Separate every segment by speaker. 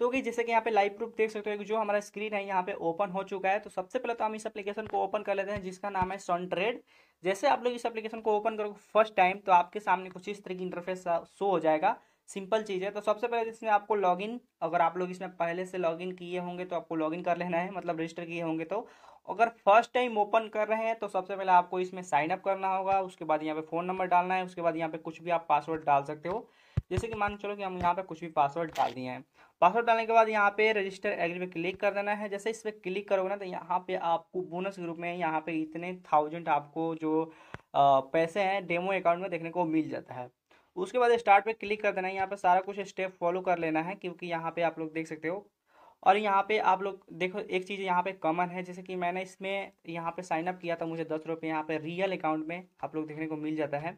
Speaker 1: तो कि जैसे कि यहाँ पे लाइव प्रूफ देख सकते हो कि जो हमारा स्क्रीन है यहाँ पे ओपन हो चुका है तो सबसे पहले तो हम इस एप्लीकेशन को ओपन कर लेते हैं जिसका नाम है सन ट्रेड जैसे आप लोग इस एप्लीकेशन को ओपन करोगे फर्स्ट टाइम तो आपके सामने कुछ इस तरह की इंटरफेस शो uh, हो जाएगा सिंपल चीज़ है तो सबसे पहले तो इसमें आपको लॉगिन अगर आप लोग इसमें पहले से लॉगिन किए होंगे तो आपको लॉगिन कर लेना है मतलब रजिस्टर किए होंगे तो अगर फर्स्ट टाइम ओपन कर रहे हैं तो सबसे पहले आपको इसमें साइन अप करना होगा उसके बाद यहाँ पे फ़ोन नंबर डालना है उसके बाद यहाँ पे कुछ भी आप पासवर्ड डाल सकते हो जैसे कि मान चलो कि हम यहाँ पे कुछ भी पासवर्ड डाल दिए हैं पासवर्ड डालने के बाद यहाँ पे रजिस्टर एग्री पे क्लिक कर देना है जैसे इस पर क्लिक करोगे ना तो यहाँ पे आपको बोनस के ग्रुप में यहाँ पे इतने थाउजेंड आपको जो पैसे हैं डेमो अकाउंट में देखने को मिल जाता है उसके बाद स्टार्ट पे क्लिक कर देना है यहाँ पे सारा कुछ स्टेप फॉलो कर लेना है क्योंकि यहाँ पे आप लोग देख सकते हो और यहाँ पे आप लोग देखो एक चीज़ यहाँ पे कॉमन है जैसे कि मैंने इसमें यहाँ पे साइनअप किया था मुझे दस रुपये यहाँ पे रियल अकाउंट में आप लोग देखने को मिल जाता है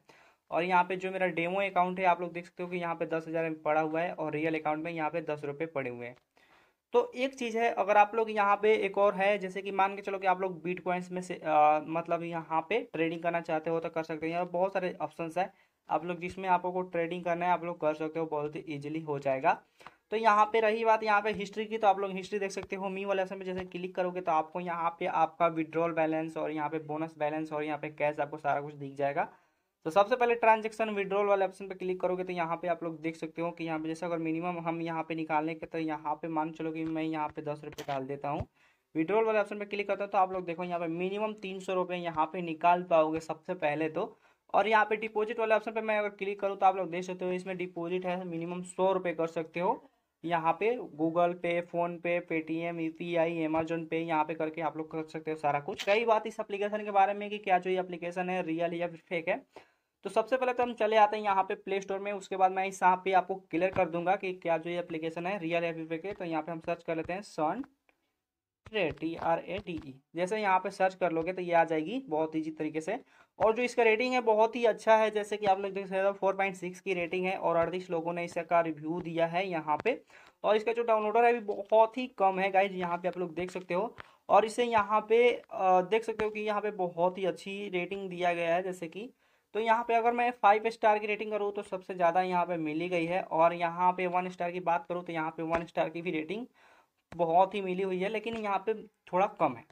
Speaker 1: और यहाँ पे जो मेरा डेमो अकाउंट है आप लोग देख सकते हो कि यहाँ पे दस हज़ार में पड़ा हुआ है और रियल अकाउंट में यहाँ पे दस रुपये पड़े हुए हैं तो एक चीज़ है अगर आप लोग यहाँ पे एक और है जैसे कि मान के चलो कि आप लोग बीट में से आ, मतलब यहाँ पे ट्रेडिंग करना चाहते हो तो कर सकते हैं यहाँ बहुत सारे ऑप्शन है आप लोग जिसमें आप को ट्रेडिंग करना है आप लोग कर सकते हो बहुत ही ईजिली हो जाएगा तो यहाँ पे रही बात यहाँ पे हिस्ट्री की तो आप लोग हिस्ट्री देख सकते हो मी वाले समय में जैसे क्लिक करोगे तो आपको यहाँ पे आपका विड्रॉल बैलेंस और यहाँ पे बोनस बैलेंस और यहाँ पे कैश आपको सारा कुछ दिख जाएगा तो सबसे पहले ट्रांजेक्शन विड्रॉल वाले ऑप्शन पर क्लिक करोगे तो यहाँ पे आप लोग देख सकते हो कि यहाँ पे जैसे अगर मिनिमम हम यहाँ पे निकालने के तो यहाँ पे मान चलो कि मैं यहाँ पे दस रुपये डाल देता हूँ विड्रॉल वाले ऑप्शन पर क्लिक करता हूँ तो आप लोग देखो यहाँ पे मिनिमम तीन सौ रुपये यहाँ पे निकाल पाओगे सबसे पहले तो और यहाँ पे डिपॉजिट वाले ऑप्शन पर मैं अगर क्लिक करूँ तो आप लोग देख सकते हो इसमें डिपॉजिट है मिनिमम सौ रुपये कर सकते हो यहाँ पे Google Pay PhonePe Paytm U P I Amazon Pay यहाँ पे करके आप लोग कर सकते हो सारा कुछ कई बात इस एप्लीकेशन के बारे में कि क्या जो ये एप्लीकेशन है रियल या फिर फेक है तो सबसे पहले तो हम चले आते हैं यहाँ पे प्ले स्टोर में उसके बाद मैं इस यहाँ पे आपको क्लियर कर दूंगा कि क्या जो ये एप्लीकेशन है रियल या फिर फेक है तो यहाँ पे हम सर्च कर लेते हैं sun tray T R A T E जैसे यहाँ पे सर्च कर लोगे तो ये आ जाएगी बहुत ईजी तरीके से और जो इसका रेटिंग है बहुत ही अच्छा है जैसे कि आप लोग देख सकते हो फोर पॉइंट सिक्स की रेटिंग है और अड़तीस लोगों ने इसका रिव्यू दिया है यहाँ पे और इसका जो डाउनलोडर है भी बहुत ही कम है गाइज यहाँ पे आप लोग देख सकते हो और इसे यहाँ पे देख सकते हो कि यहाँ पे बहुत ही अच्छी रेटिंग दिया गया है जैसे कि तो यहाँ पे अगर मैं फाइव स्टार की रेटिंग करूँ तो सबसे ज़्यादा यहाँ पे मिली गई है और यहाँ पे वन स्टार की बात करूँ तो यहाँ पे वन स्टार की भी रेटिंग बहुत ही मिली हुई है लेकिन यहाँ पे थोड़ा कम है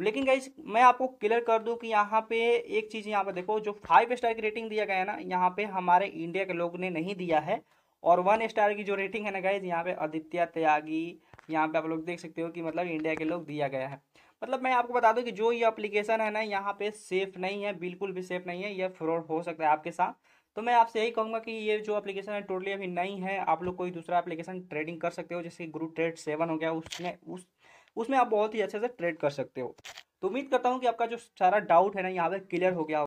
Speaker 1: लेकिन गाइज मैं आपको क्लियर कर दूं कि यहाँ पे एक चीज़ यहाँ पे देखो जो फाइव स्टार की रेटिंग दिया गया है ना यहाँ पे हमारे इंडिया के लोग ने नहीं दिया है और वन स्टार की जो रेटिंग है ना गाइज यहाँ पे आदित्य त्यागी यहाँ पे आप लोग देख सकते हो कि मतलब इंडिया के लोग दिया गया है मतलब मैं आपको बता दूँ कि जो ये अप्लीकेशन है ना यहाँ पे सेफ नहीं है बिल्कुल भी सेफ नहीं है यह फ्रॉड हो सकता है आपके साथ तो मैं आपसे यही कहूँगा कि ये जो एप्लीकेशन है टोटली अभी नई है आप लोग कोई दूसरा एप्लीकेशन ट्रेडिंग कर सकते हो जैसे ग्रुप ट्रेड सेवन हो गया उसमें उस उसमें आप बहुत ही अच्छे से ट्रेड कर सकते हो तो उम्मीद करता हूँ कि आपका जो सारा डाउट है ना यहाँ पे क्लियर हो गया